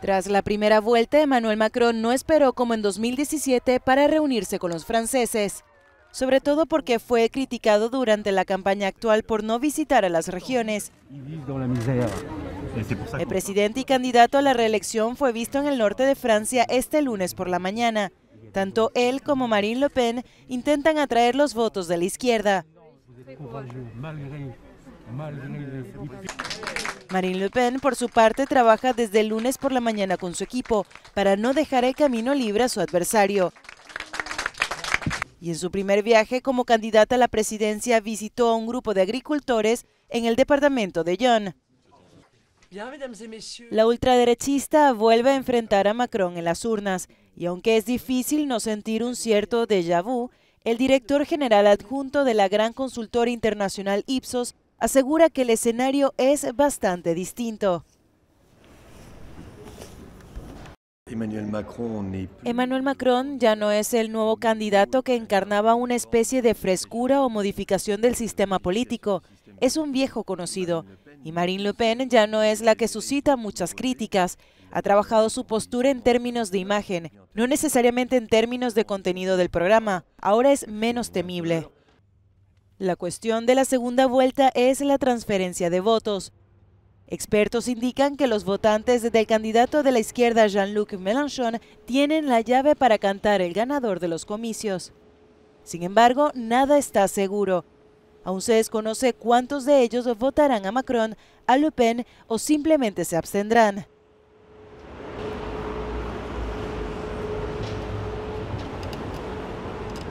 Tras la primera vuelta, Emmanuel Macron no esperó como en 2017 para reunirse con los franceses, sobre todo porque fue criticado durante la campaña actual por no visitar a las regiones. El presidente y candidato a la reelección fue visto en el norte de Francia este lunes por la mañana. Tanto él como Marine Le Pen intentan atraer los votos de la izquierda. Marine Le Pen, por su parte, trabaja desde el lunes por la mañana con su equipo para no dejar el camino libre a su adversario. Y en su primer viaje como candidata a la presidencia visitó a un grupo de agricultores en el departamento de John. La ultraderechista vuelve a enfrentar a Macron en las urnas y aunque es difícil no sentir un cierto déjà vu, el director general adjunto de la gran consultora internacional Ipsos asegura que el escenario es bastante distinto. Emmanuel Macron, ya no es el nuevo candidato que encarnaba una especie de frescura o modificación del sistema político. Es un viejo conocido. Y Marine Le Pen ya no es la que suscita muchas críticas. Ha trabajado su postura en términos de imagen, no necesariamente en términos de contenido del programa. Ahora es menos temible. La cuestión de la segunda vuelta es la transferencia de votos. Expertos indican que los votantes del candidato de la izquierda Jean-Luc Mélenchon tienen la llave para cantar el ganador de los comicios. Sin embargo, nada está seguro. Aún se desconoce cuántos de ellos votarán a Macron, a Le Pen o simplemente se abstendrán.